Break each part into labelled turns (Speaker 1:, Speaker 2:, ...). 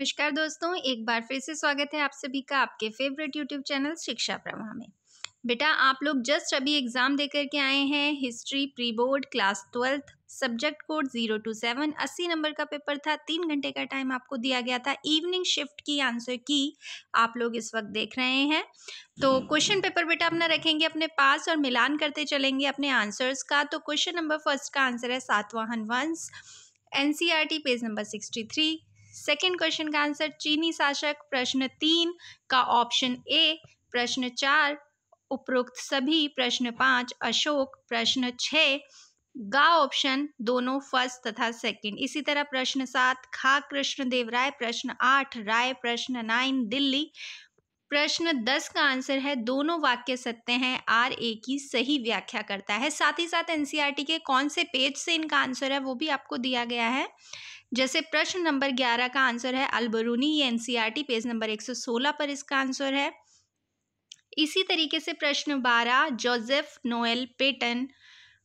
Speaker 1: नमस्कार दोस्तों एक बार फिर से स्वागत है आप सभी का आपके फेवरेट यूट्यूब चैनल शिक्षा प्रवाह में बेटा आप लोग जस्ट अभी एग्ज़ाम दे करके आए हैं history pre board class twelfth subject code zero two seven अस्सी नंबर का पेपर था तीन घंटे का टाइम आपको दिया गया था इवनिंग शिफ्ट की आंसर की आप लोग इस वक्त देख रहे हैं तो क्वेश्चन पेपर बेटा अपना रखेंगे अपने पास और मिलान करते चलेंगे अपने आंसर्स का तो क्वेश्चन नंबर फर्स्ट का आंसर है सातवाहन वंश एन page number sixty three second question का आंसर चीनी शासक प्रश्न तीन का ऑप्शन ए प्रश्न चार उपरोक्त सभी प्रश्न पाँच अशोक प्रश्न छ गा ऑप्शन दोनों फर्स्ट तथा सेकंड इसी तरह प्रश्न सात खा कृष्ण देव राय प्रश्न आठ राय प्रश्न नाइन दिल्ली प्रश्न दस का आंसर है दोनों वाक्य सत्य हैं आर ए की सही व्याख्या करता है साथ ही साथ एनसीईआरटी e के कौन से पेज से इनका आंसर है वो भी आपको दिया गया है जैसे प्रश्न नंबर ग्यारह का आंसर है अलबरूनी ये एनसीईआरटी e पेज नंबर एक सौ सोलह पर इसका आंसर है इसी तरीके से प्रश्न बारह जोसेफ नोएल पेटन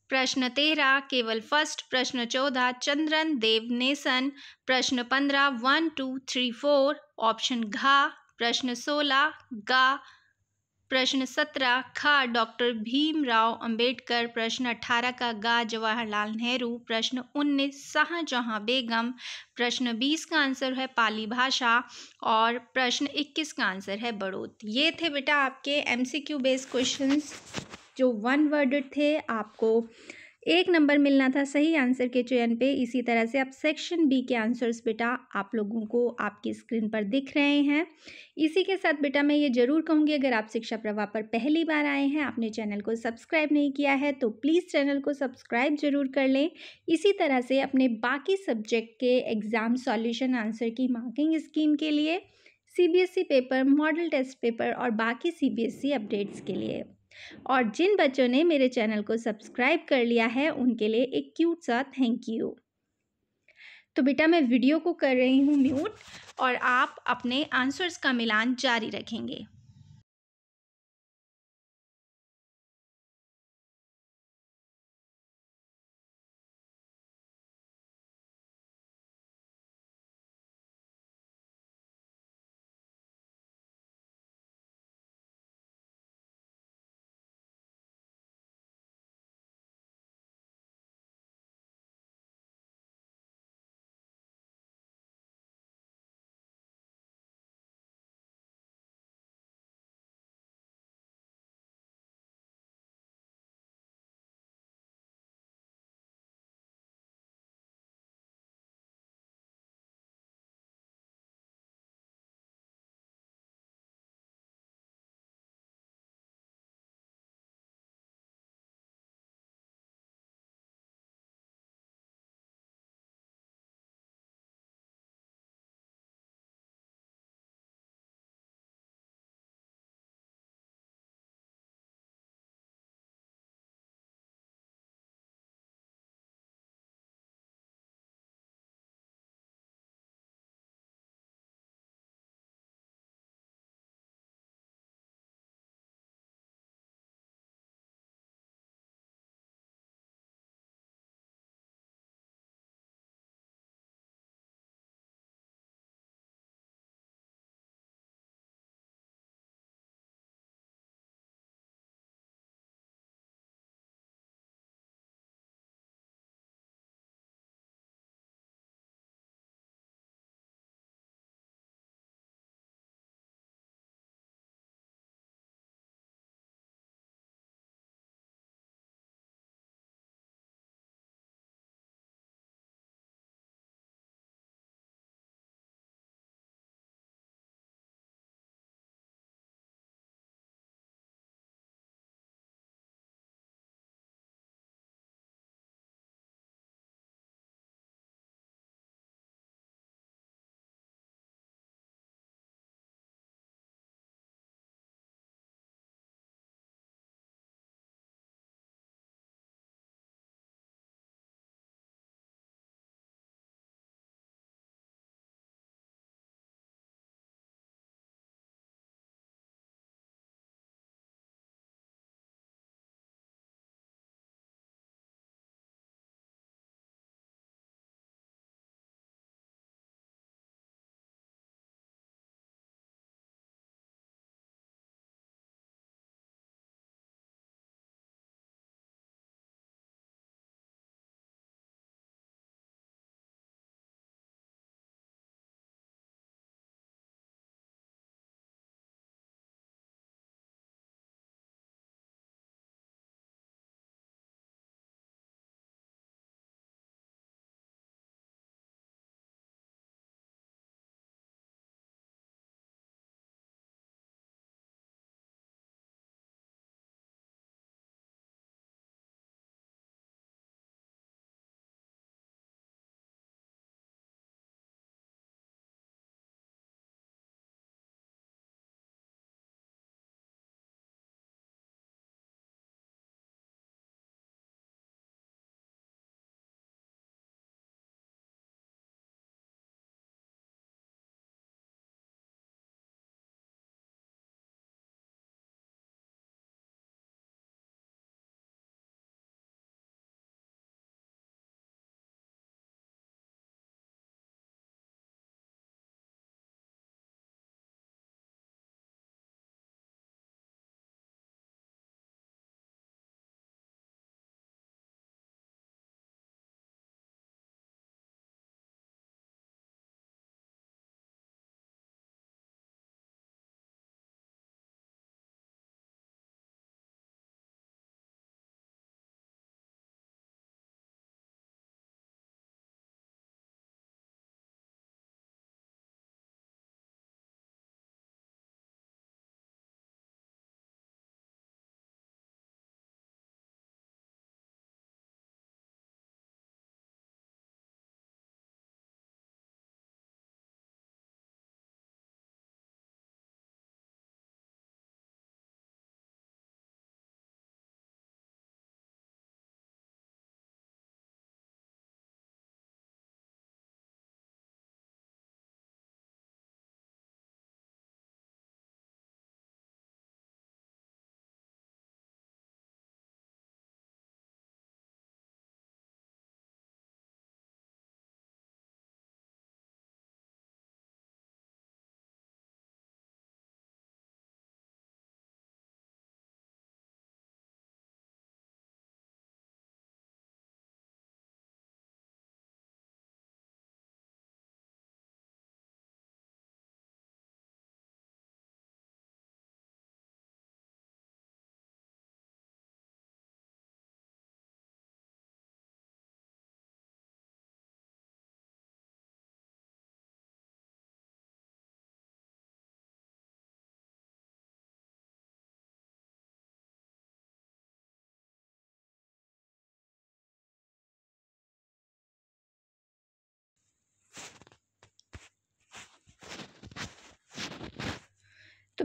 Speaker 1: प्रश्न तेरह केवल फर्स्ट प्रश्न चौदह चंद्रन देव नेसन प्रश्न पंद्रह one two three four option घा प्रश्न सोलह गा प्रश्न सत्रह खा डॉक्टर भीमराव अंबेडकर प्रश्न अठारह का गा जवाहरलाल नेहरू प्रश्न उन्नीस शाहजहाँ बेगम प्रश्न बीस का आंसर है पाली भाषा और प्रश्न इक्कीस का आंसर है बड़ोद ये थे बेटा आपके एमसीक्यू बेस्ड क्वेश्चंस जो वन वर्ड थे आपको एक नंबर मिलना था सही आंसर के चयन पे इसी तरह से अब सेक्शन बी के आंसर्स बेटा आप लोगों को आपकी स्क्रीन पर दिख रहे हैं इसी के साथ बेटा मैं ये ज़रूर कहूँगी अगर आप शिक्षा प्रवाह पर पहली बार आए हैं आपने चैनल को सब्सक्राइब नहीं किया है तो प्लीज़ चैनल को सब्सक्राइब ज़रूर कर लें इसी तरह से अपने बाकी सब्जेक्ट के एग्ज़ाम सॉल्यूशन आंसर की मार्किंग स्कीम के लिए C paper model test paper और बाकी सी अपडेट्स e के लिए और जिन बच्चों ने मेरे चैनल को सब्सक्राइब कर लिया है उनके लिए एक क्यूट सा थैंक यू तो बेटा मैं वीडियो को कर रही हूँ म्यूट और आप अपने आंसर्स का मिलान जारी रखेंगे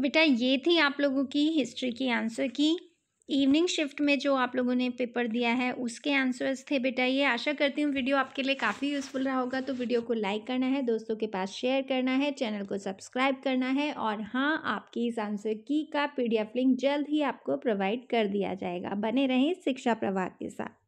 Speaker 1: बेटा ये थी आप लोगों की हिस्ट्री की आंसर की इवनिंग शिफ्ट में जो आप लोगों ने पेपर दिया है उसके आंसर्स थे बेटा ये आशा करती हूँ वीडियो आपके लिए काफ़ी यूज़फुल रहा होगा तो वीडियो को लाइक करना है दोस्तों के पास शेयर करना है चैनल को सब्सक्राइब करना है और हाँ आपकी इस आंसर की का पीडीएफ लिंक जल्द ही आपको प्रोवाइड कर दिया जाएगा बने रहें शिक्षा प्रवाह के साथ